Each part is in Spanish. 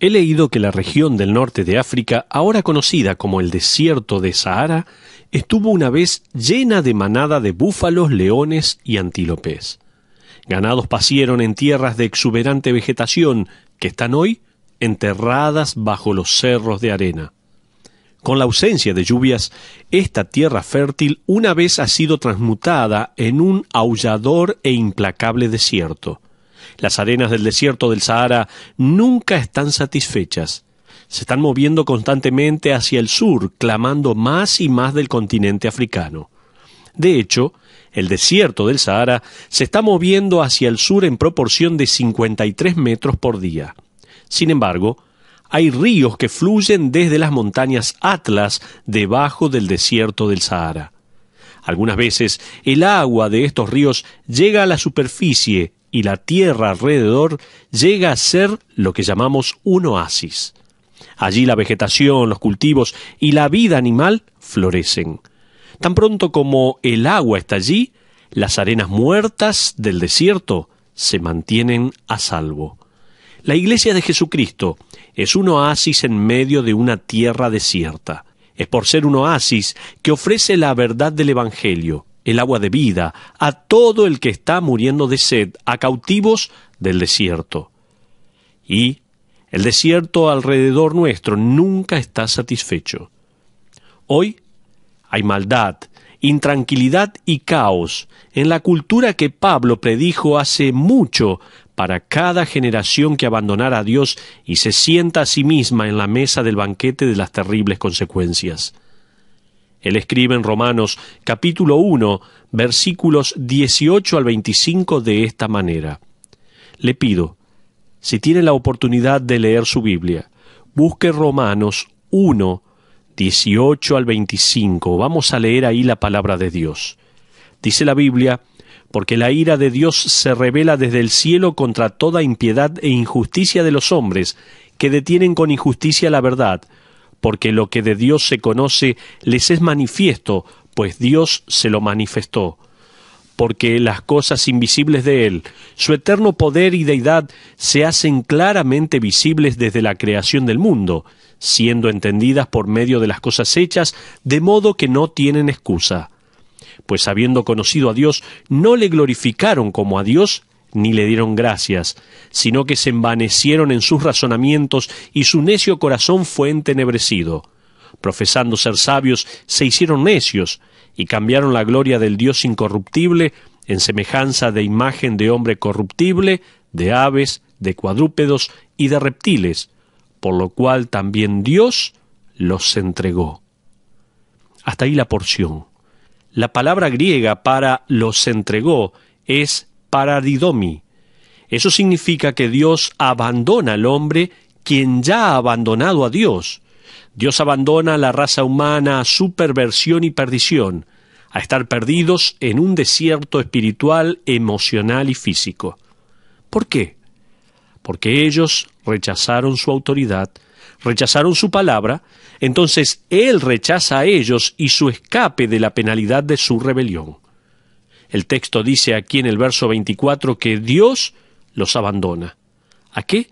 He leído que la región del norte de África, ahora conocida como el desierto de Sahara, estuvo una vez llena de manada de búfalos, leones y antílopes. Ganados pasieron en tierras de exuberante vegetación que están hoy enterradas bajo los cerros de arena. Con la ausencia de lluvias, esta tierra fértil una vez ha sido transmutada en un aullador e implacable desierto. Las arenas del desierto del Sahara nunca están satisfechas. Se están moviendo constantemente hacia el sur, clamando más y más del continente africano. De hecho, el desierto del Sahara se está moviendo hacia el sur en proporción de 53 metros por día. Sin embargo, hay ríos que fluyen desde las montañas Atlas debajo del desierto del Sahara. Algunas veces el agua de estos ríos llega a la superficie y la tierra alrededor llega a ser lo que llamamos un oasis. Allí la vegetación, los cultivos y la vida animal florecen. Tan pronto como el agua está allí, las arenas muertas del desierto se mantienen a salvo. La iglesia de Jesucristo es un oasis en medio de una tierra desierta. Es por ser un oasis que ofrece la verdad del Evangelio, el agua de vida, a todo el que está muriendo de sed, a cautivos del desierto. Y el desierto alrededor nuestro nunca está satisfecho. Hoy hay maldad, intranquilidad y caos en la cultura que Pablo predijo hace mucho para cada generación que abandonara a Dios y se sienta a sí misma en la mesa del banquete de las terribles consecuencias. Él escribe en Romanos capítulo 1, versículos 18 al 25 de esta manera. Le pido, si tiene la oportunidad de leer su Biblia, busque Romanos 1, 18 al 25. Vamos a leer ahí la palabra de Dios. Dice la Biblia, porque la ira de Dios se revela desde el cielo contra toda impiedad e injusticia de los hombres, que detienen con injusticia la verdad, porque lo que de Dios se conoce les es manifiesto, pues Dios se lo manifestó. Porque las cosas invisibles de Él, su eterno poder y deidad, se hacen claramente visibles desde la creación del mundo, siendo entendidas por medio de las cosas hechas, de modo que no tienen excusa. Pues habiendo conocido a Dios, no le glorificaron como a Dios ni le dieron gracias, sino que se envanecieron en sus razonamientos y su necio corazón fue entenebrecido. Profesando ser sabios, se hicieron necios y cambiaron la gloria del Dios incorruptible en semejanza de imagen de hombre corruptible, de aves, de cuadrúpedos y de reptiles, por lo cual también Dios los entregó. Hasta ahí la porción. La palabra griega para los entregó es paradidomi. Eso significa que Dios abandona al hombre quien ya ha abandonado a Dios. Dios abandona a la raza humana a su perversión y perdición, a estar perdidos en un desierto espiritual, emocional y físico. ¿Por qué? Porque ellos rechazaron su autoridad, rechazaron su palabra, entonces Él rechaza a ellos y su escape de la penalidad de su rebelión. El texto dice aquí en el verso 24 que Dios los abandona. ¿A qué?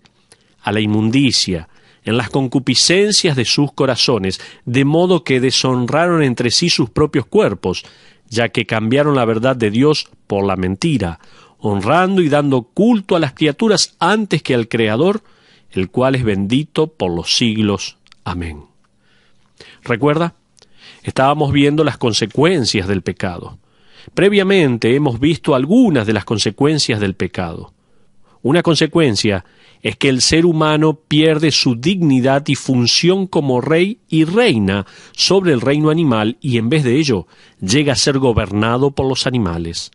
A la inmundicia, en las concupiscencias de sus corazones, de modo que deshonraron entre sí sus propios cuerpos, ya que cambiaron la verdad de Dios por la mentira, honrando y dando culto a las criaturas antes que al Creador, el cual es bendito por los siglos. Amén. Recuerda, estábamos viendo las consecuencias del pecado. Previamente hemos visto algunas de las consecuencias del pecado. Una consecuencia es que el ser humano pierde su dignidad y función como rey y reina sobre el reino animal y en vez de ello llega a ser gobernado por los animales.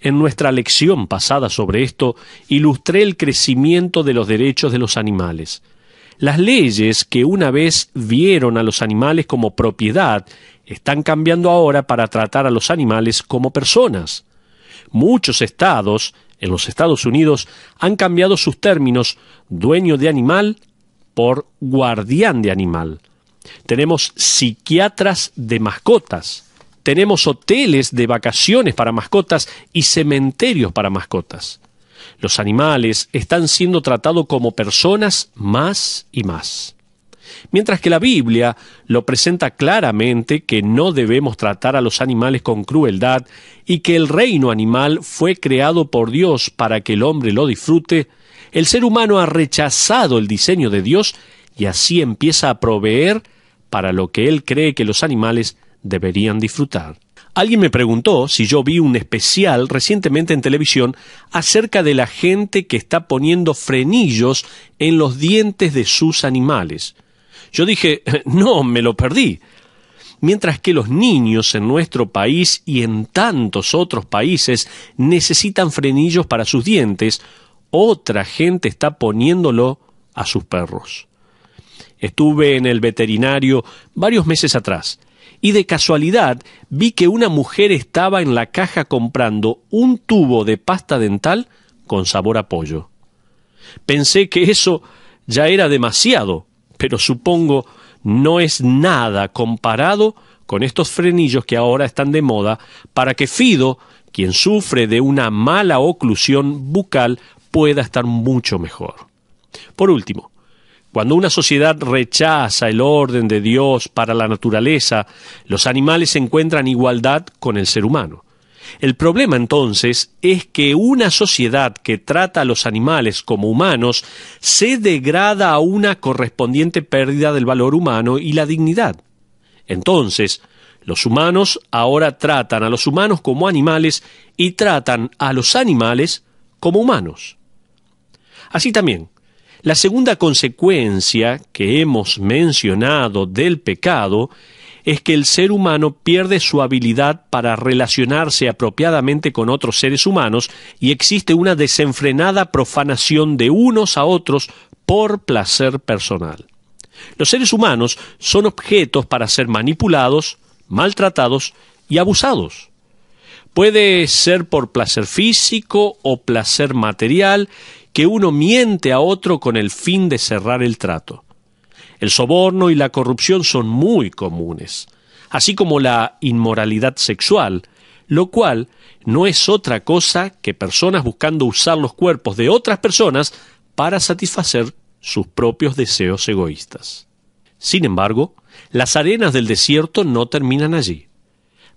En nuestra lección pasada sobre esto ilustré el crecimiento de los derechos de los animales. Las leyes que una vez vieron a los animales como propiedad están cambiando ahora para tratar a los animales como personas. Muchos estados en los Estados Unidos han cambiado sus términos dueño de animal por guardián de animal. Tenemos psiquiatras de mascotas. Tenemos hoteles de vacaciones para mascotas y cementerios para mascotas. Los animales están siendo tratados como personas más y más. Mientras que la Biblia lo presenta claramente que no debemos tratar a los animales con crueldad y que el reino animal fue creado por Dios para que el hombre lo disfrute, el ser humano ha rechazado el diseño de Dios y así empieza a proveer para lo que él cree que los animales deberían disfrutar. Alguien me preguntó si yo vi un especial recientemente en televisión acerca de la gente que está poniendo frenillos en los dientes de sus animales. Yo dije, no, me lo perdí. Mientras que los niños en nuestro país y en tantos otros países necesitan frenillos para sus dientes, otra gente está poniéndolo a sus perros. Estuve en el veterinario varios meses atrás y de casualidad vi que una mujer estaba en la caja comprando un tubo de pasta dental con sabor a pollo. Pensé que eso ya era demasiado pero supongo no es nada comparado con estos frenillos que ahora están de moda para que Fido, quien sufre de una mala oclusión bucal, pueda estar mucho mejor. Por último, cuando una sociedad rechaza el orden de Dios para la naturaleza, los animales encuentran igualdad con el ser humano. El problema entonces es que una sociedad que trata a los animales como humanos se degrada a una correspondiente pérdida del valor humano y la dignidad. Entonces, los humanos ahora tratan a los humanos como animales y tratan a los animales como humanos. Así también, la segunda consecuencia que hemos mencionado del pecado es que el ser humano pierde su habilidad para relacionarse apropiadamente con otros seres humanos y existe una desenfrenada profanación de unos a otros por placer personal. Los seres humanos son objetos para ser manipulados, maltratados y abusados. Puede ser por placer físico o placer material que uno miente a otro con el fin de cerrar el trato. El soborno y la corrupción son muy comunes, así como la inmoralidad sexual, lo cual no es otra cosa que personas buscando usar los cuerpos de otras personas para satisfacer sus propios deseos egoístas. Sin embargo, las arenas del desierto no terminan allí.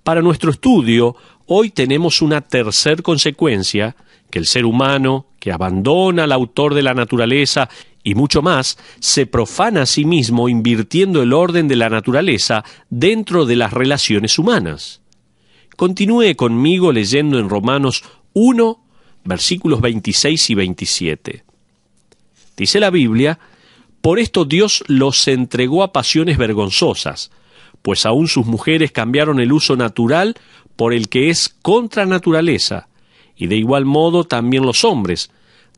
Para nuestro estudio, hoy tenemos una tercer consecuencia que el ser humano abandona al autor de la naturaleza y mucho más, se profana a sí mismo invirtiendo el orden de la naturaleza dentro de las relaciones humanas. Continúe conmigo leyendo en Romanos 1, versículos 26 y 27. Dice la Biblia, por esto Dios los entregó a pasiones vergonzosas, pues aún sus mujeres cambiaron el uso natural por el que es contra naturaleza, y de igual modo también los hombres,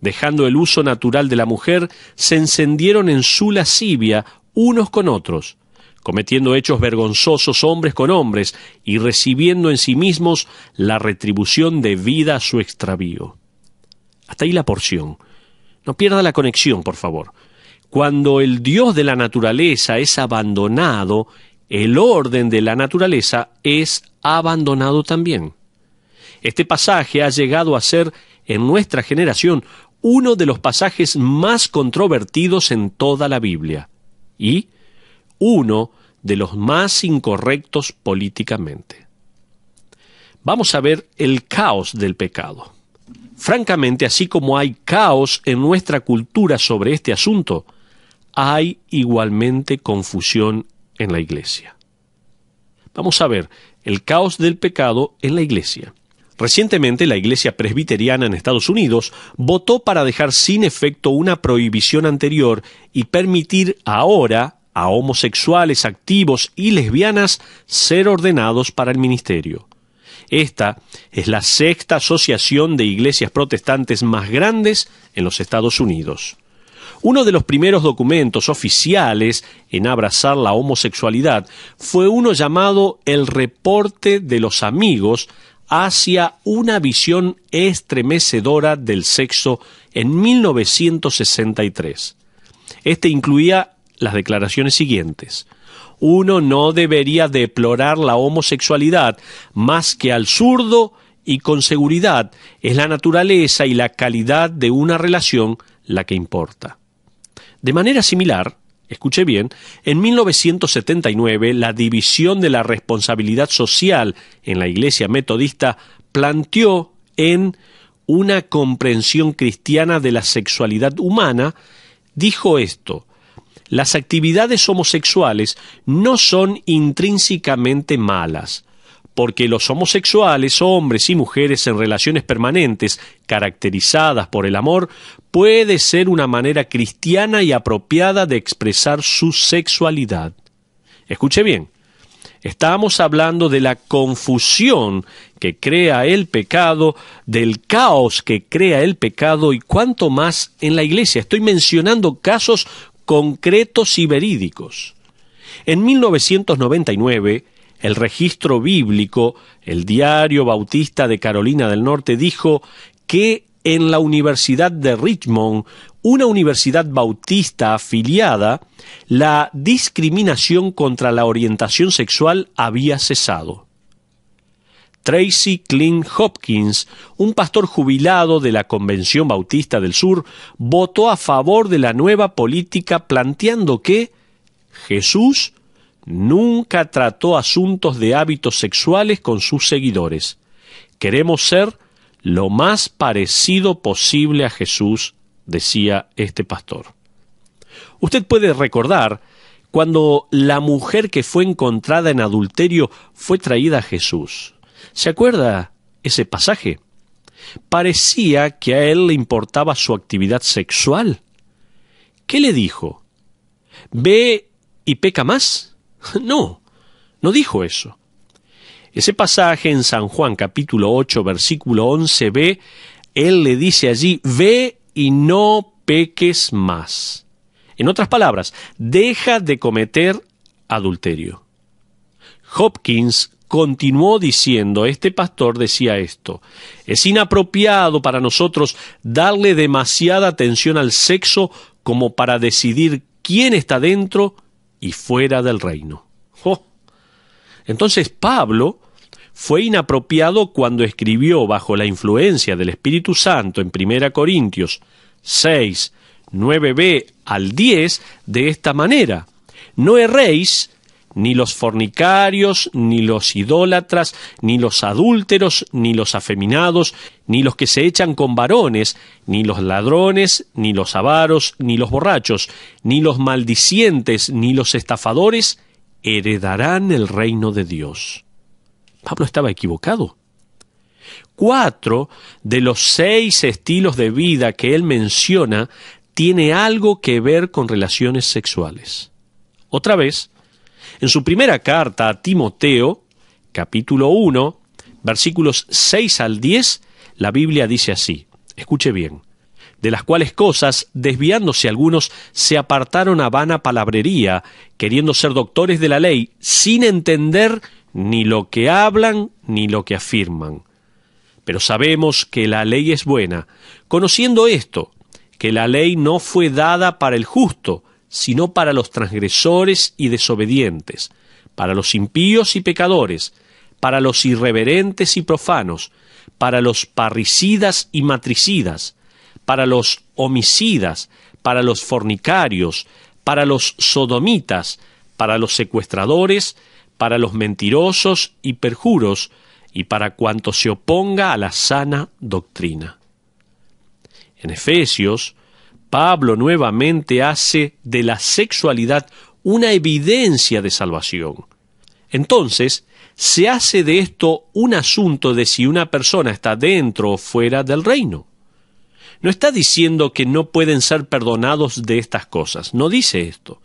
dejando el uso natural de la mujer, se encendieron en su lascivia unos con otros, cometiendo hechos vergonzosos hombres con hombres y recibiendo en sí mismos la retribución debida a su extravío. Hasta ahí la porción. No pierda la conexión, por favor. Cuando el Dios de la naturaleza es abandonado, el orden de la naturaleza es abandonado también. Este pasaje ha llegado a ser en nuestra generación uno de los pasajes más controvertidos en toda la Biblia y uno de los más incorrectos políticamente. Vamos a ver el caos del pecado. Francamente, así como hay caos en nuestra cultura sobre este asunto, hay igualmente confusión en la iglesia. Vamos a ver el caos del pecado en la iglesia. Recientemente, la Iglesia Presbiteriana en Estados Unidos votó para dejar sin efecto una prohibición anterior y permitir ahora a homosexuales activos y lesbianas ser ordenados para el ministerio. Esta es la sexta asociación de iglesias protestantes más grandes en los Estados Unidos. Uno de los primeros documentos oficiales en abrazar la homosexualidad fue uno llamado el Reporte de los Amigos hacia una visión estremecedora del sexo en 1963. Este incluía las declaraciones siguientes. Uno no debería deplorar la homosexualidad más que al zurdo y con seguridad es la naturaleza y la calidad de una relación la que importa. De manera similar, escuche bien, en 1979 la División de la Responsabilidad Social en la Iglesia Metodista planteó en una comprensión cristiana de la sexualidad humana, dijo esto, las actividades homosexuales no son intrínsecamente malas, porque los homosexuales, hombres y mujeres en relaciones permanentes, caracterizadas por el amor, puede ser una manera cristiana y apropiada de expresar su sexualidad. Escuche bien, Estamos hablando de la confusión que crea el pecado, del caos que crea el pecado y cuanto más en la iglesia. Estoy mencionando casos concretos y verídicos. En 1999, el registro bíblico, el diario bautista de Carolina del Norte, dijo que en la Universidad de Richmond, una universidad bautista afiliada, la discriminación contra la orientación sexual había cesado. Tracy Clint Hopkins, un pastor jubilado de la Convención Bautista del Sur, votó a favor de la nueva política planteando que Jesús nunca trató asuntos de hábitos sexuales con sus seguidores. Queremos ser lo más parecido posible a Jesús, decía este pastor. Usted puede recordar cuando la mujer que fue encontrada en adulterio fue traída a Jesús. ¿Se acuerda ese pasaje? Parecía que a él le importaba su actividad sexual. ¿Qué le dijo? ¿Ve y peca más? No, no dijo eso. Ese pasaje en San Juan capítulo 8 versículo 11b, él le dice allí, ve y no peques más. En otras palabras, deja de cometer adulterio. Hopkins continuó diciendo, este pastor decía esto, es inapropiado para nosotros darle demasiada atención al sexo como para decidir quién está dentro y fuera del reino. Entonces Pablo fue inapropiado cuando escribió bajo la influencia del Espíritu Santo en 1 Corintios 6, 9b al 10 de esta manera. No erréis ni los fornicarios, ni los idólatras, ni los adúlteros, ni los afeminados, ni los que se echan con varones, ni los ladrones, ni los avaros, ni los borrachos, ni los maldicientes, ni los estafadores, heredarán el reino de Dios. Pablo estaba equivocado. Cuatro de los seis estilos de vida que él menciona tiene algo que ver con relaciones sexuales. Otra vez, en su primera carta a Timoteo, capítulo 1, versículos 6 al 10, la Biblia dice así, escuche bien, de las cuales cosas, desviándose algunos, se apartaron a vana palabrería, queriendo ser doctores de la ley, sin entender ni lo que hablan ni lo que afirman. Pero sabemos que la ley es buena, conociendo esto, que la ley no fue dada para el justo, sino para los transgresores y desobedientes, para los impíos y pecadores, para los irreverentes y profanos, para los parricidas y matricidas, para los homicidas, para los fornicarios, para los sodomitas, para los secuestradores, para los mentirosos y perjuros, y para cuanto se oponga a la sana doctrina. En Efesios, Pablo nuevamente hace de la sexualidad una evidencia de salvación. Entonces, se hace de esto un asunto de si una persona está dentro o fuera del reino. No está diciendo que no pueden ser perdonados de estas cosas, no dice esto.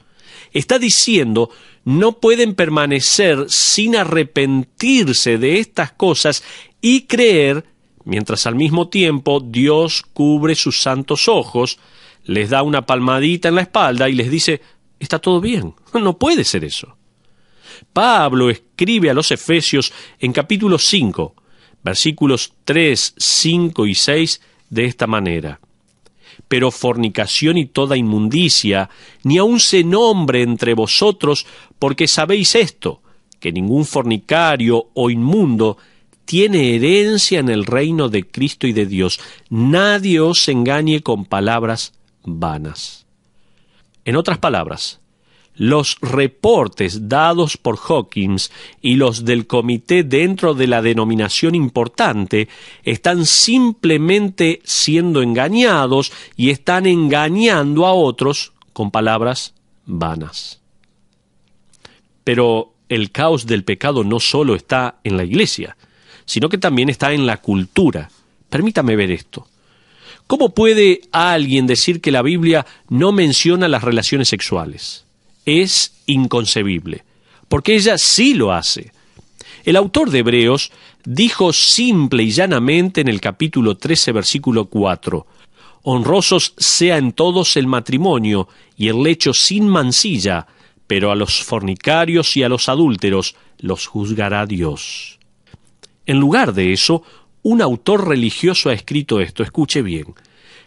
Está diciendo no pueden permanecer sin arrepentirse de estas cosas y creer, mientras al mismo tiempo Dios cubre sus santos ojos, les da una palmadita en la espalda y les dice, está todo bien, no puede ser eso. Pablo escribe a los Efesios en capítulo 5, versículos 3, 5 y 6 de esta manera. Pero fornicación y toda inmundicia, ni aun se nombre entre vosotros, porque sabéis esto, que ningún fornicario o inmundo tiene herencia en el reino de Cristo y de Dios. Nadie os engañe con palabras vanas. En otras palabras, los reportes dados por Hawkins y los del comité dentro de la denominación importante están simplemente siendo engañados y están engañando a otros con palabras vanas. Pero el caos del pecado no solo está en la iglesia, sino que también está en la cultura. Permítame ver esto. ¿Cómo puede alguien decir que la Biblia no menciona las relaciones sexuales? Es inconcebible, porque ella sí lo hace. El autor de Hebreos dijo simple y llanamente en el capítulo 13, versículo 4, Honrosos sea en todos el matrimonio y el lecho sin mancilla, pero a los fornicarios y a los adúlteros los juzgará Dios. En lugar de eso, un autor religioso ha escrito esto, escuche bien.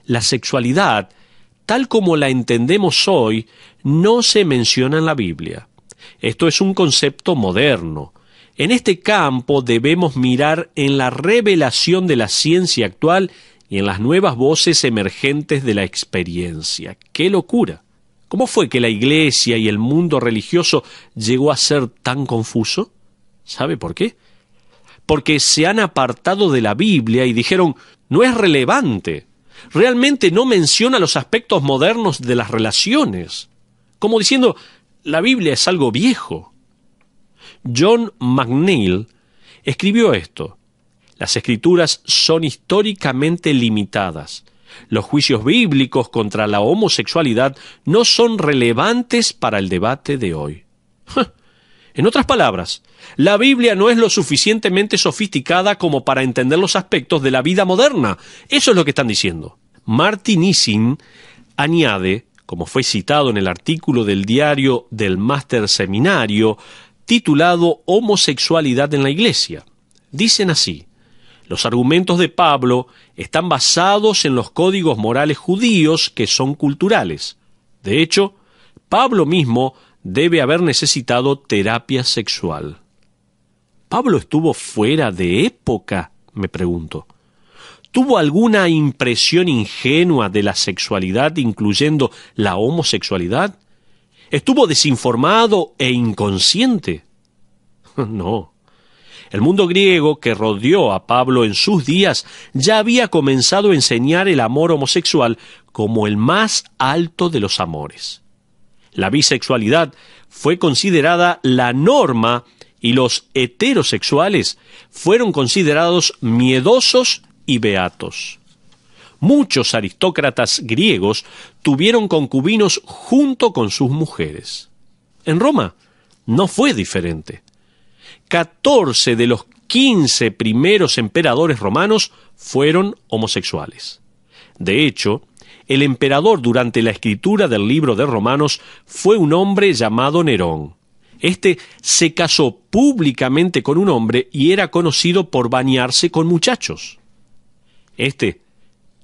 La sexualidad, tal como la entendemos hoy, no se menciona en la Biblia. Esto es un concepto moderno. En este campo debemos mirar en la revelación de la ciencia actual y en las nuevas voces emergentes de la experiencia. ¡Qué locura! ¿Cómo fue que la Iglesia y el mundo religioso llegó a ser tan confuso? ¿Sabe por qué? porque se han apartado de la Biblia y dijeron, no es relevante, realmente no menciona los aspectos modernos de las relaciones, como diciendo, la Biblia es algo viejo. John McNeill escribió esto, las escrituras son históricamente limitadas. Los juicios bíblicos contra la homosexualidad no son relevantes para el debate de hoy. En otras palabras, la Biblia no es lo suficientemente sofisticada como para entender los aspectos de la vida moderna. Eso es lo que están diciendo. Martin Isin añade, como fue citado en el artículo del diario del Máster Seminario, titulado Homosexualidad en la Iglesia. Dicen así, los argumentos de Pablo están basados en los códigos morales judíos que son culturales. De hecho, Pablo mismo debe haber necesitado terapia sexual. ¿Pablo estuvo fuera de época? me pregunto. ¿Tuvo alguna impresión ingenua de la sexualidad, incluyendo la homosexualidad? ¿Estuvo desinformado e inconsciente? No. El mundo griego que rodeó a Pablo en sus días ya había comenzado a enseñar el amor homosexual como el más alto de los amores. La bisexualidad fue considerada la norma y los heterosexuales fueron considerados miedosos y beatos. Muchos aristócratas griegos tuvieron concubinos junto con sus mujeres. En Roma no fue diferente. Catorce de los quince primeros emperadores romanos fueron homosexuales. De hecho, el emperador durante la escritura del libro de Romanos fue un hombre llamado Nerón. Este se casó públicamente con un hombre y era conocido por bañarse con muchachos. Este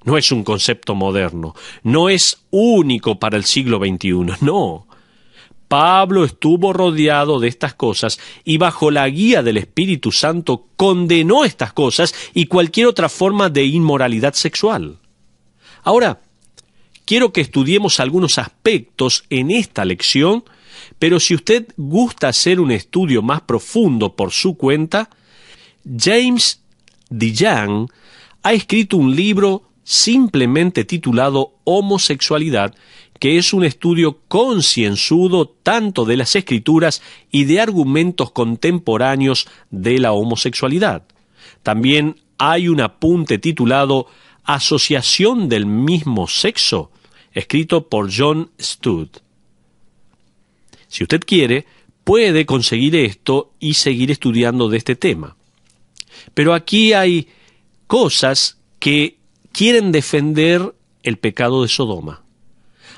no es un concepto moderno, no es único para el siglo XXI, no. Pablo estuvo rodeado de estas cosas y bajo la guía del Espíritu Santo condenó estas cosas y cualquier otra forma de inmoralidad sexual. Ahora, Quiero que estudiemos algunos aspectos en esta lección, pero si usted gusta hacer un estudio más profundo por su cuenta, James DeYoung ha escrito un libro simplemente titulado Homosexualidad, que es un estudio concienzudo tanto de las escrituras y de argumentos contemporáneos de la homosexualidad. También hay un apunte titulado Asociación del mismo sexo, escrito por John Stude. Si usted quiere, puede conseguir esto y seguir estudiando de este tema. Pero aquí hay cosas que quieren defender el pecado de Sodoma.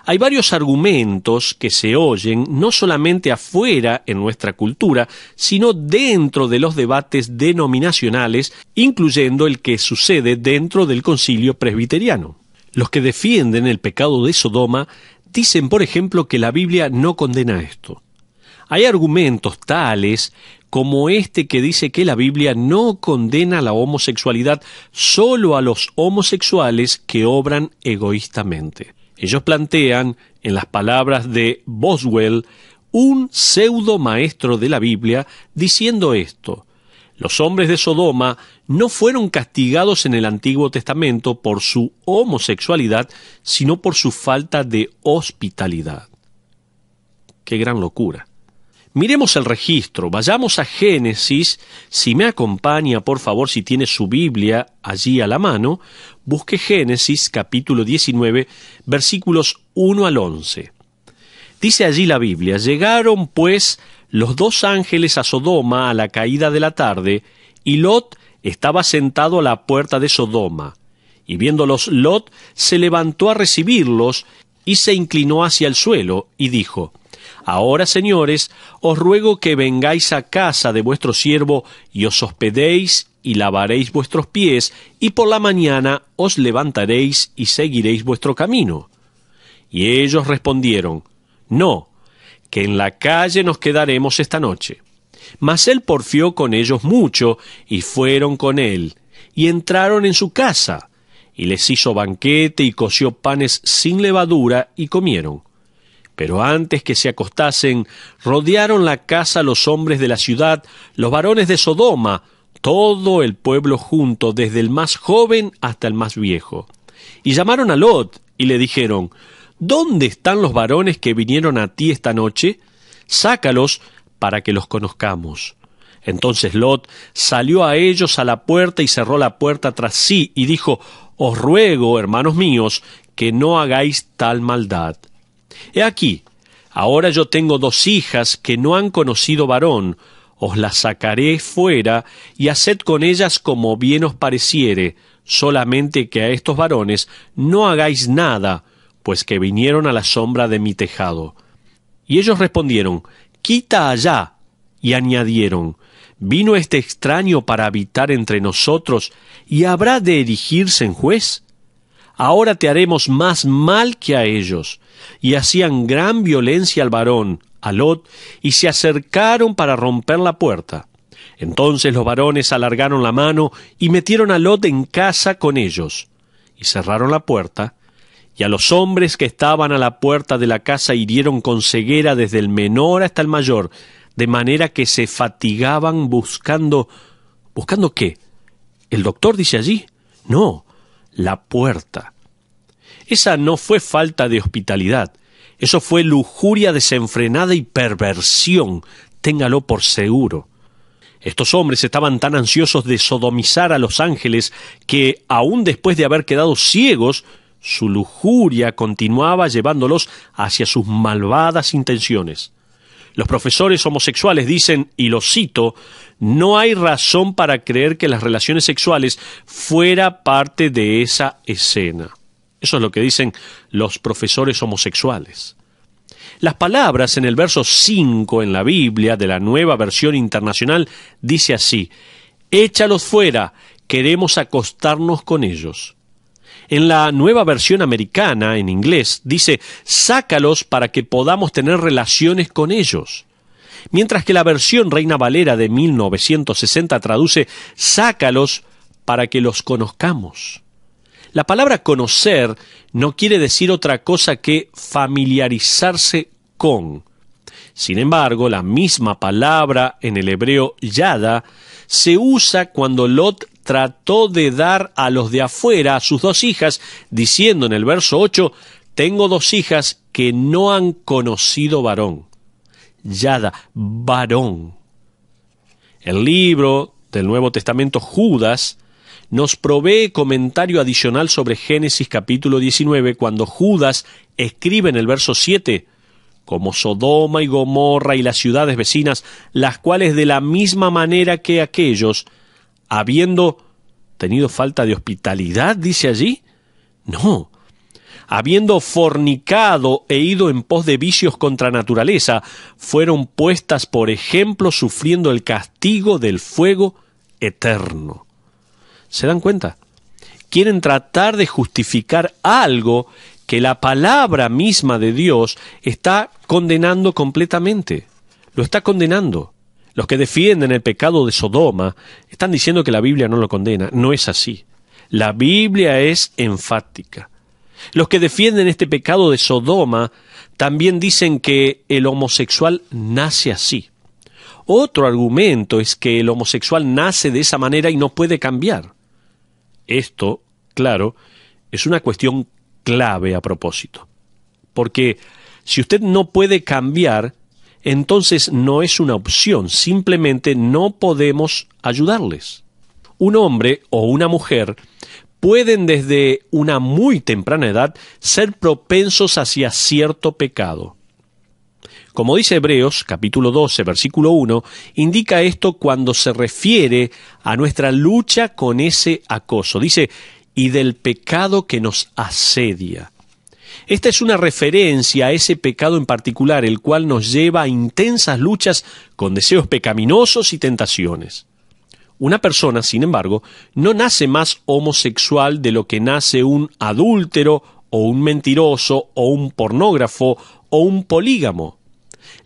Hay varios argumentos que se oyen no solamente afuera en nuestra cultura, sino dentro de los debates denominacionales, incluyendo el que sucede dentro del concilio presbiteriano. Los que defienden el pecado de Sodoma dicen, por ejemplo, que la Biblia no condena esto. Hay argumentos tales como este que dice que la Biblia no condena la homosexualidad solo a los homosexuales que obran egoístamente. Ellos plantean, en las palabras de Boswell, un pseudo maestro de la Biblia diciendo esto. Los hombres de Sodoma no fueron castigados en el Antiguo Testamento por su homosexualidad, sino por su falta de hospitalidad. Qué gran locura. Miremos el registro, vayamos a Génesis, si me acompaña por favor, si tiene su Biblia allí a la mano, busque Génesis capítulo 19 versículos 1 al 11. Dice allí la Biblia, llegaron pues los dos ángeles a Sodoma a la caída de la tarde, y Lot estaba sentado a la puerta de Sodoma. Y viéndolos Lot se levantó a recibirlos y se inclinó hacia el suelo y dijo, Ahora, señores, os ruego que vengáis a casa de vuestro siervo y os hospedéis y lavaréis vuestros pies, y por la mañana os levantaréis y seguiréis vuestro camino. Y ellos respondieron, No, que en la calle nos quedaremos esta noche. Mas él porfió con ellos mucho, y fueron con él, y entraron en su casa, y les hizo banquete y coció panes sin levadura, y comieron. Pero antes que se acostasen, rodearon la casa los hombres de la ciudad, los varones de Sodoma, todo el pueblo junto, desde el más joven hasta el más viejo. Y llamaron a Lot y le dijeron, ¿Dónde están los varones que vinieron a ti esta noche? Sácalos para que los conozcamos. Entonces Lot salió a ellos a la puerta y cerró la puerta tras sí y dijo, Os ruego, hermanos míos, que no hagáis tal maldad. He aquí, ahora yo tengo dos hijas que no han conocido varón, os las sacaré fuera y haced con ellas como bien os pareciere, solamente que a estos varones no hagáis nada, pues que vinieron a la sombra de mi tejado. Y ellos respondieron, Quita allá. Y añadieron, ¿Vino este extraño para habitar entre nosotros y habrá de erigirse en juez? Ahora te haremos más mal que a ellos. Y hacían gran violencia al varón, a Lot y se acercaron para romper la puerta. Entonces los varones alargaron la mano y metieron a Lot en casa con ellos, y cerraron la puerta, y a los hombres que estaban a la puerta de la casa hirieron con ceguera desde el menor hasta el mayor, de manera que se fatigaban buscando. ¿Buscando qué? ¿El doctor dice allí? No, la puerta. Esa no fue falta de hospitalidad, eso fue lujuria desenfrenada y perversión, téngalo por seguro. Estos hombres estaban tan ansiosos de sodomizar a los ángeles que, aun después de haber quedado ciegos, su lujuria continuaba llevándolos hacia sus malvadas intenciones. Los profesores homosexuales dicen, y lo cito, no hay razón para creer que las relaciones sexuales fuera parte de esa escena. Eso es lo que dicen los profesores homosexuales. Las palabras en el verso 5 en la Biblia de la nueva versión internacional dice así, Échalos fuera, queremos acostarnos con ellos. En la nueva versión americana, en inglés, dice, Sácalos para que podamos tener relaciones con ellos. Mientras que la versión Reina Valera de 1960 traduce, Sácalos para que los conozcamos. La palabra conocer no quiere decir otra cosa que familiarizarse con. Sin embargo, la misma palabra en el hebreo yada se usa cuando Lot trató de dar a los de afuera a sus dos hijas, diciendo en el verso 8, tengo dos hijas que no han conocido varón. Yada, varón. El libro del Nuevo Testamento Judas nos provee comentario adicional sobre Génesis capítulo 19 cuando Judas escribe en el verso 7 como Sodoma y Gomorra y las ciudades vecinas, las cuales de la misma manera que aquellos, habiendo tenido falta de hospitalidad, dice allí, no, habiendo fornicado e ido en pos de vicios contra naturaleza, fueron puestas por ejemplo sufriendo el castigo del fuego eterno. ¿Se dan cuenta? Quieren tratar de justificar algo que la palabra misma de Dios está condenando completamente. Lo está condenando. Los que defienden el pecado de Sodoma están diciendo que la Biblia no lo condena. No es así. La Biblia es enfática. Los que defienden este pecado de Sodoma también dicen que el homosexual nace así. Otro argumento es que el homosexual nace de esa manera y no puede cambiar. Esto, claro, es una cuestión clave a propósito. Porque si usted no puede cambiar, entonces no es una opción, simplemente no podemos ayudarles. Un hombre o una mujer pueden desde una muy temprana edad ser propensos hacia cierto pecado. Como dice Hebreos capítulo 12 versículo 1, indica esto cuando se refiere a nuestra lucha con ese acoso. Dice, y del pecado que nos asedia. Esta es una referencia a ese pecado en particular, el cual nos lleva a intensas luchas con deseos pecaminosos y tentaciones. Una persona, sin embargo, no nace más homosexual de lo que nace un adúltero o un mentiroso o un pornógrafo o un polígamo.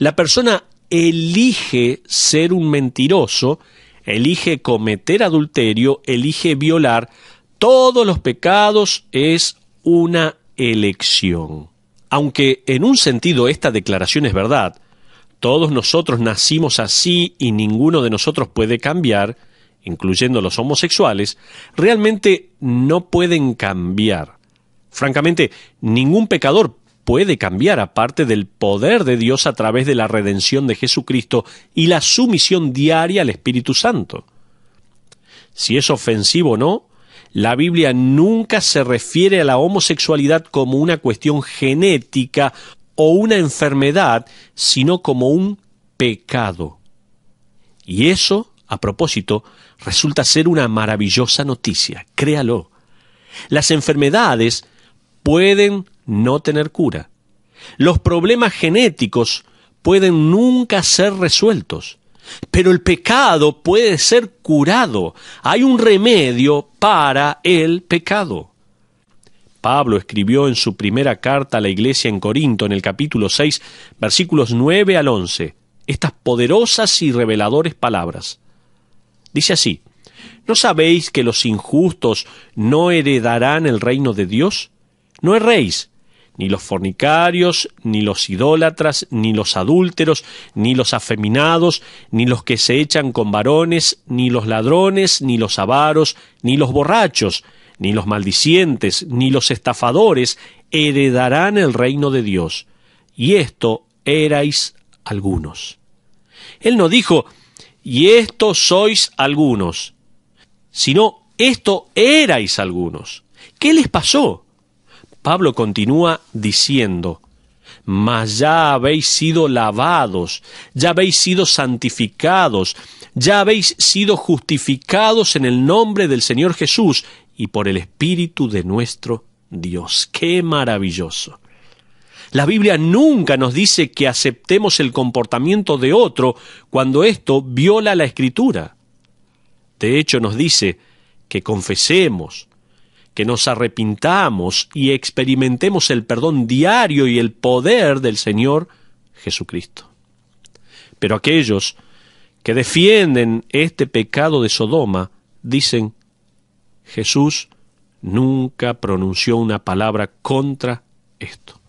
La persona elige ser un mentiroso, elige cometer adulterio, elige violar. Todos los pecados es una elección. Aunque en un sentido esta declaración es verdad, todos nosotros nacimos así y ninguno de nosotros puede cambiar, incluyendo los homosexuales, realmente no pueden cambiar. Francamente, ningún pecador puede cambiar, aparte del poder de Dios a través de la redención de Jesucristo y la sumisión diaria al Espíritu Santo. Si es ofensivo o no, la Biblia nunca se refiere a la homosexualidad como una cuestión genética o una enfermedad, sino como un pecado. Y eso, a propósito, resulta ser una maravillosa noticia, créalo. Las enfermedades pueden no tener cura. Los problemas genéticos pueden nunca ser resueltos, pero el pecado puede ser curado. Hay un remedio para el pecado. Pablo escribió en su primera carta a la iglesia en Corinto, en el capítulo 6, versículos 9 al 11, estas poderosas y reveladoras palabras. Dice así, ¿No sabéis que los injustos no heredarán el reino de Dios? No erréis, ni los fornicarios, ni los idólatras, ni los adúlteros, ni los afeminados, ni los que se echan con varones, ni los ladrones, ni los avaros, ni los borrachos, ni los maldicientes, ni los estafadores heredarán el reino de Dios. Y esto erais algunos. Él no dijo, y esto sois algunos, sino esto erais algunos. ¿Qué les pasó? Pablo continúa diciendo, mas ya habéis sido lavados, ya habéis sido santificados, ya habéis sido justificados en el nombre del Señor Jesús y por el Espíritu de nuestro Dios. ¡Qué maravilloso! La Biblia nunca nos dice que aceptemos el comportamiento de otro cuando esto viola la Escritura. De hecho, nos dice que confesemos, que nos arrepintamos y experimentemos el perdón diario y el poder del Señor Jesucristo. Pero aquellos que defienden este pecado de Sodoma dicen, Jesús nunca pronunció una palabra contra esto.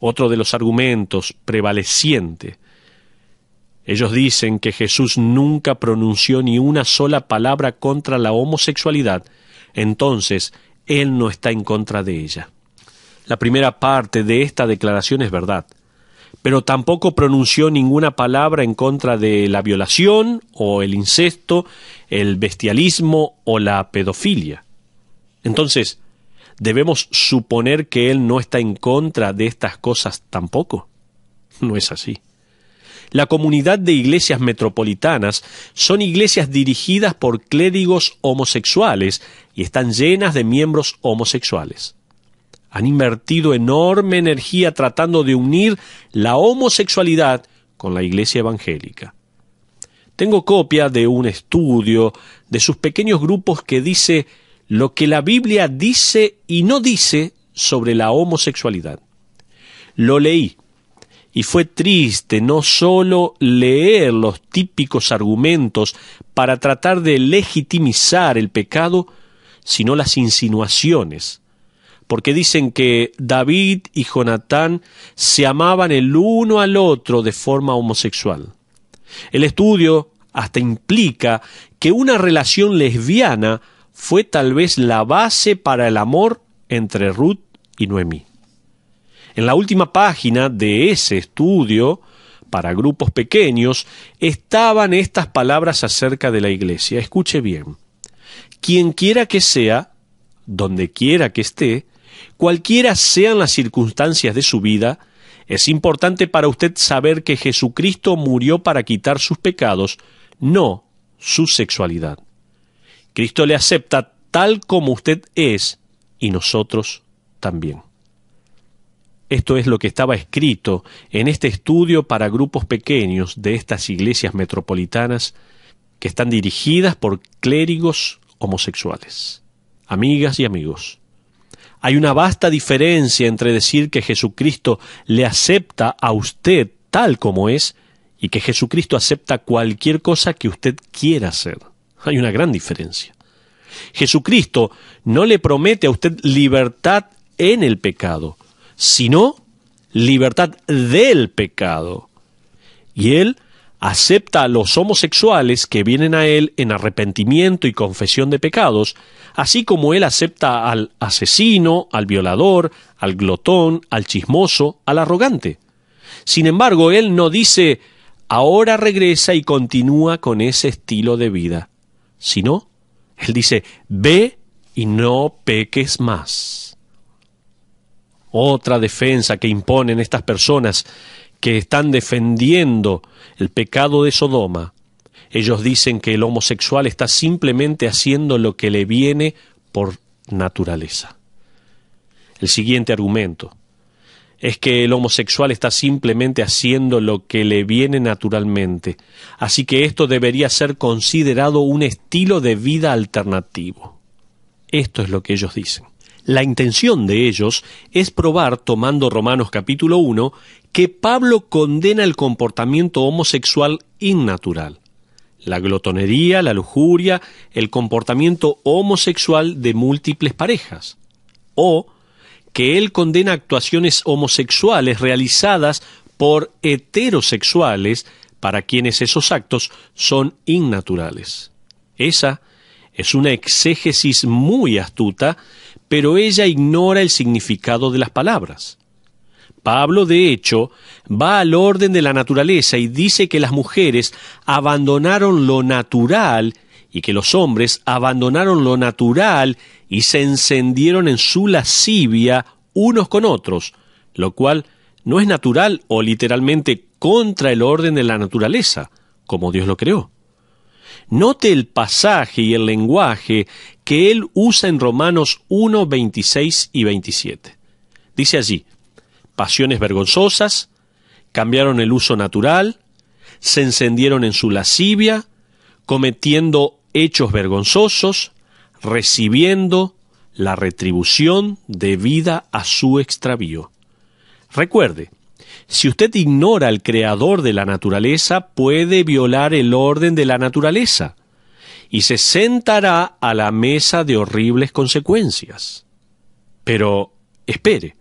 Otro de los argumentos prevaleciente. Ellos dicen que Jesús nunca pronunció ni una sola palabra contra la homosexualidad, entonces Él no está en contra de ella. La primera parte de esta declaración es verdad, pero tampoco pronunció ninguna palabra en contra de la violación o el incesto, el bestialismo o la pedofilia. Entonces, ¿debemos suponer que Él no está en contra de estas cosas tampoco? No es así. La comunidad de iglesias metropolitanas son iglesias dirigidas por clérigos homosexuales y están llenas de miembros homosexuales. Han invertido enorme energía tratando de unir la homosexualidad con la iglesia evangélica. Tengo copia de un estudio de sus pequeños grupos que dice lo que la Biblia dice y no dice sobre la homosexualidad. Lo leí y fue triste no sólo leer los típicos argumentos para tratar de legitimizar el pecado, sino las insinuaciones, porque dicen que David y Jonatán se amaban el uno al otro de forma homosexual. El estudio hasta implica que una relación lesbiana fue tal vez la base para el amor entre Ruth y Noemí. En la última página de ese estudio, para grupos pequeños, estaban estas palabras acerca de la iglesia. Escuche bien. Quien quiera que sea, donde quiera que esté, cualquiera sean las circunstancias de su vida, es importante para usted saber que Jesucristo murió para quitar sus pecados, no su sexualidad. Cristo le acepta tal como usted es y nosotros también. Esto es lo que estaba escrito en este estudio para grupos pequeños de estas iglesias metropolitanas que están dirigidas por clérigos homosexuales. Amigas y amigos, hay una vasta diferencia entre decir que Jesucristo le acepta a usted tal como es y que Jesucristo acepta cualquier cosa que usted quiera hacer. Hay una gran diferencia. Jesucristo no le promete a usted libertad en el pecado, sino libertad del pecado. Y él acepta a los homosexuales que vienen a él en arrepentimiento y confesión de pecados, así como él acepta al asesino, al violador, al glotón, al chismoso, al arrogante. Sin embargo, él no dice ahora regresa y continúa con ese estilo de vida, sino él dice ve y no peques más otra defensa que imponen estas personas que están defendiendo el pecado de Sodoma. Ellos dicen que el homosexual está simplemente haciendo lo que le viene por naturaleza. El siguiente argumento es que el homosexual está simplemente haciendo lo que le viene naturalmente, así que esto debería ser considerado un estilo de vida alternativo. Esto es lo que ellos dicen. La intención de ellos es probar, tomando Romanos capítulo 1, que Pablo condena el comportamiento homosexual innatural, la glotonería, la lujuria, el comportamiento homosexual de múltiples parejas, o que él condena actuaciones homosexuales realizadas por heterosexuales para quienes esos actos son innaturales. Esa es una exégesis muy astuta pero ella ignora el significado de las palabras. Pablo, de hecho, va al orden de la naturaleza y dice que las mujeres abandonaron lo natural y que los hombres abandonaron lo natural y se encendieron en su lascivia unos con otros, lo cual no es natural o literalmente contra el orden de la naturaleza, como Dios lo creó. Note el pasaje y el lenguaje que él usa en Romanos 1, 26 y 27. Dice allí, pasiones vergonzosas, cambiaron el uso natural, se encendieron en su lascivia, cometiendo hechos vergonzosos, recibiendo la retribución debida a su extravío. Recuerde, si usted ignora al creador de la naturaleza, puede violar el orden de la naturaleza y se sentará a la mesa de horribles consecuencias. Pero, espere,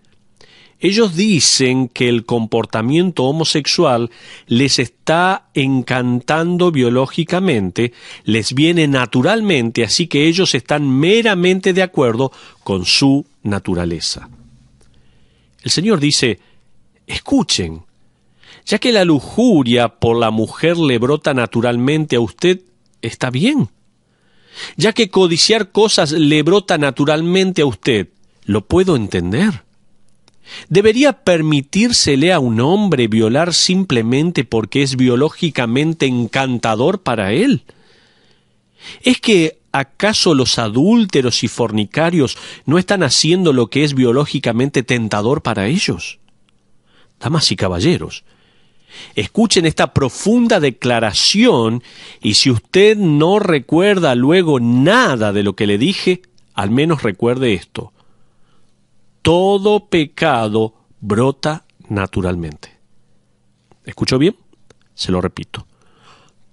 ellos dicen que el comportamiento homosexual les está encantando biológicamente, les viene naturalmente, así que ellos están meramente de acuerdo con su naturaleza. El Señor dice, escuchen, ya que la lujuria por la mujer le brota naturalmente a usted, está bien ya que codiciar cosas le brota naturalmente a usted. Lo puedo entender. ¿Debería permitírsele a un hombre violar simplemente porque es biológicamente encantador para él? ¿Es que acaso los adúlteros y fornicarios no están haciendo lo que es biológicamente tentador para ellos? Damas y caballeros, Escuchen esta profunda declaración y si usted no recuerda luego nada de lo que le dije, al menos recuerde esto. Todo pecado brota naturalmente. ¿Escuchó bien? Se lo repito.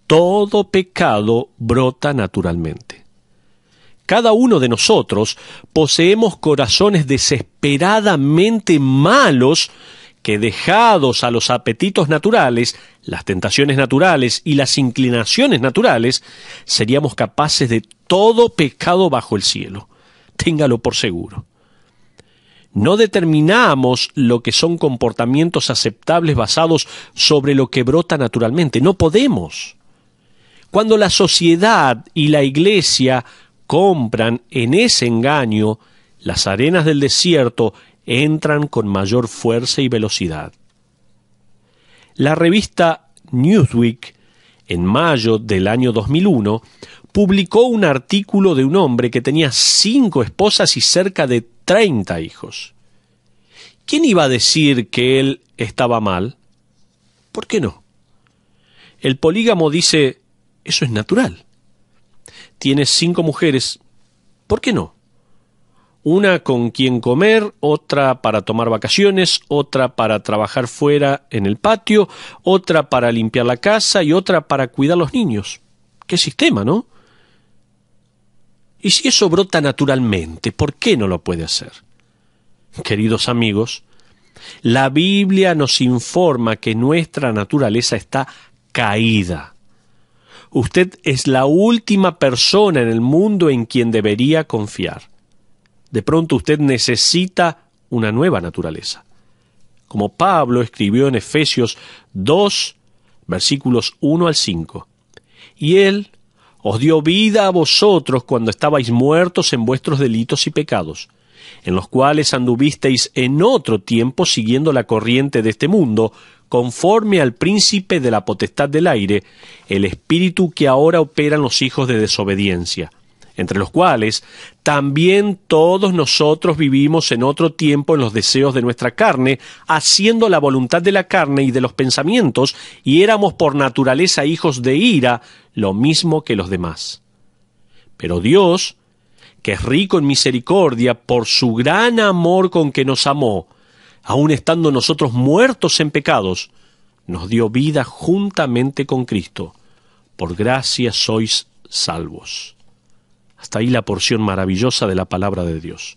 Todo pecado brota naturalmente. Cada uno de nosotros poseemos corazones desesperadamente malos que dejados a los apetitos naturales, las tentaciones naturales y las inclinaciones naturales, seríamos capaces de todo pecado bajo el cielo. Téngalo por seguro. No determinamos lo que son comportamientos aceptables basados sobre lo que brota naturalmente. No podemos. Cuando la sociedad y la iglesia compran en ese engaño las arenas del desierto entran con mayor fuerza y velocidad. La revista Newsweek, en mayo del año 2001, publicó un artículo de un hombre que tenía cinco esposas y cerca de 30 hijos. ¿Quién iba a decir que él estaba mal? ¿Por qué no? El polígamo dice, eso es natural. Tienes cinco mujeres, ¿por qué no? una con quien comer, otra para tomar vacaciones, otra para trabajar fuera en el patio, otra para limpiar la casa y otra para cuidar a los niños. Qué sistema, ¿no? Y si eso brota naturalmente, ¿por qué no lo puede hacer? Queridos amigos, la Biblia nos informa que nuestra naturaleza está caída. Usted es la última persona en el mundo en quien debería confiar de pronto usted necesita una nueva naturaleza. Como Pablo escribió en Efesios 2, versículos 1 al 5. Y él os dio vida a vosotros cuando estabais muertos en vuestros delitos y pecados, en los cuales anduvisteis en otro tiempo siguiendo la corriente de este mundo, conforme al príncipe de la potestad del aire, el espíritu que ahora opera en los hijos de desobediencia entre los cuales también todos nosotros vivimos en otro tiempo en los deseos de nuestra carne, haciendo la voluntad de la carne y de los pensamientos, y éramos por naturaleza hijos de ira, lo mismo que los demás. Pero Dios, que es rico en misericordia, por su gran amor con que nos amó, aun estando nosotros muertos en pecados, nos dio vida juntamente con Cristo. Por gracia sois salvos. Hasta ahí la porción maravillosa de la palabra de Dios.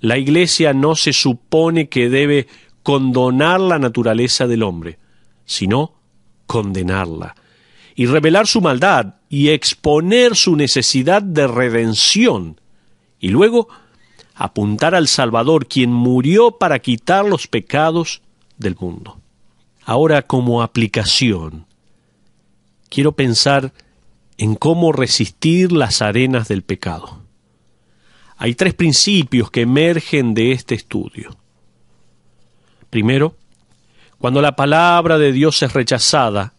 La Iglesia no se supone que debe condonar la naturaleza del hombre, sino condenarla y revelar su maldad y exponer su necesidad de redención y luego apuntar al Salvador, quien murió para quitar los pecados del mundo. Ahora como aplicación, quiero pensar en cómo resistir las arenas del pecado. Hay tres principios que emergen de este estudio. Primero, cuando la palabra de Dios es rechazada,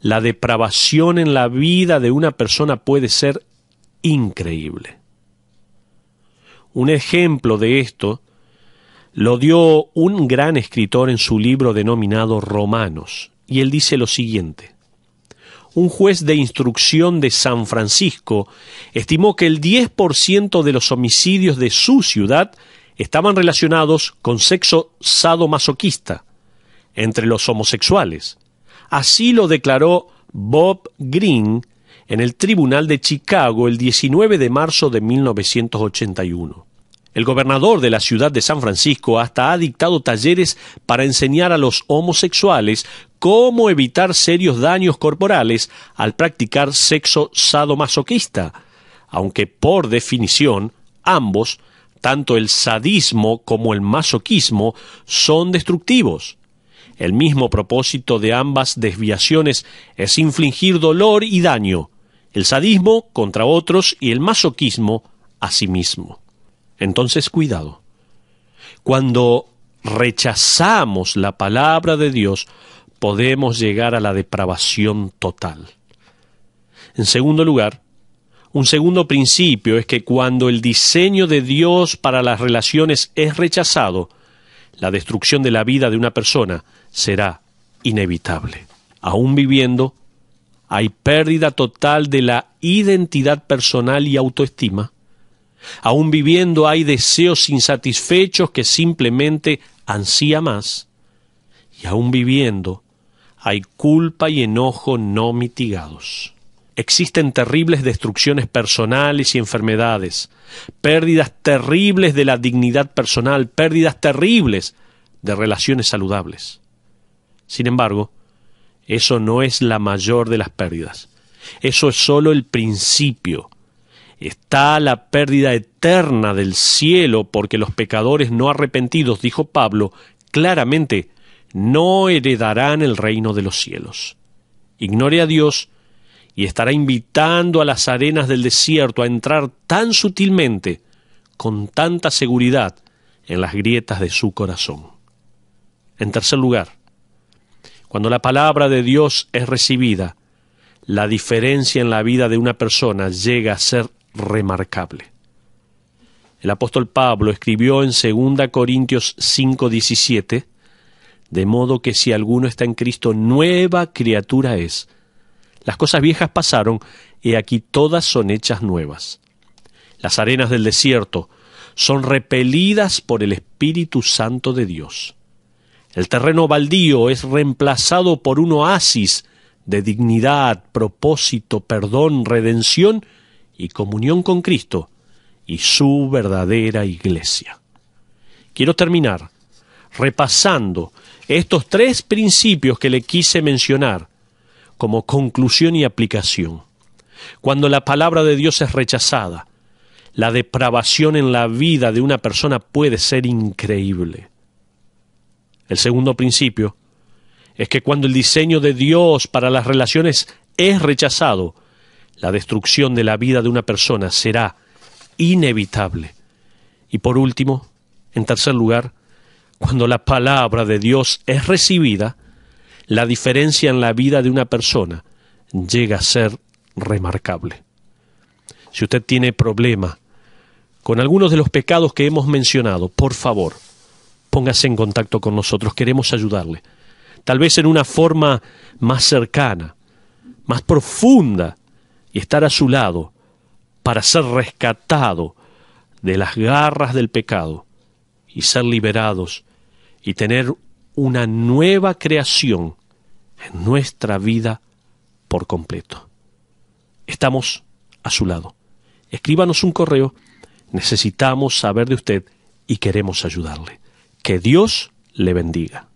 la depravación en la vida de una persona puede ser increíble. Un ejemplo de esto lo dio un gran escritor en su libro denominado Romanos, y él dice lo siguiente un juez de instrucción de San Francisco estimó que el 10% de los homicidios de su ciudad estaban relacionados con sexo sadomasoquista entre los homosexuales. Así lo declaró Bob Green en el Tribunal de Chicago el 19 de marzo de 1981. El gobernador de la ciudad de San Francisco hasta ha dictado talleres para enseñar a los homosexuales cómo evitar serios daños corporales al practicar sexo sadomasoquista, aunque por definición ambos, tanto el sadismo como el masoquismo, son destructivos. El mismo propósito de ambas desviaciones es infligir dolor y daño, el sadismo contra otros y el masoquismo a sí mismo. Entonces, cuidado. Cuando rechazamos la palabra de Dios, podemos llegar a la depravación total. En segundo lugar, un segundo principio es que cuando el diseño de Dios para las relaciones es rechazado, la destrucción de la vida de una persona será inevitable. Aún viviendo, hay pérdida total de la identidad personal y autoestima. Aún viviendo hay deseos insatisfechos que simplemente ansía más. Y aún viviendo hay culpa y enojo no mitigados. Existen terribles destrucciones personales y enfermedades, pérdidas terribles de la dignidad personal, pérdidas terribles de relaciones saludables. Sin embargo, eso no es la mayor de las pérdidas. Eso es solo el principio. Está la pérdida eterna del cielo porque los pecadores no arrepentidos, dijo Pablo, claramente no heredarán el reino de los cielos. Ignore a Dios y estará invitando a las arenas del desierto a entrar tan sutilmente, con tanta seguridad, en las grietas de su corazón. En tercer lugar, cuando la palabra de Dios es recibida, la diferencia en la vida de una persona llega a ser remarcable. El apóstol Pablo escribió en 2 Corintios 5:17, de modo que si alguno está en Cristo, nueva criatura es. Las cosas viejas pasaron, y aquí todas son hechas nuevas. Las arenas del desierto son repelidas por el Espíritu Santo de Dios. El terreno baldío es reemplazado por un oasis de dignidad, propósito, perdón, redención y comunión con Cristo y su verdadera iglesia. Quiero terminar repasando estos tres principios que le quise mencionar como conclusión y aplicación. Cuando la palabra de Dios es rechazada, la depravación en la vida de una persona puede ser increíble. El segundo principio es que cuando el diseño de Dios para las relaciones es rechazado, la destrucción de la vida de una persona será inevitable. Y por último, en tercer lugar, cuando la palabra de Dios es recibida, la diferencia en la vida de una persona llega a ser remarcable. Si usted tiene problema con algunos de los pecados que hemos mencionado, por favor, póngase en contacto con nosotros, queremos ayudarle. Tal vez en una forma más cercana, más profunda, y estar a su lado para ser rescatado de las garras del pecado y ser liberados y tener una nueva creación en nuestra vida por completo. Estamos a su lado. Escríbanos un correo. Necesitamos saber de usted y queremos ayudarle. Que Dios le bendiga.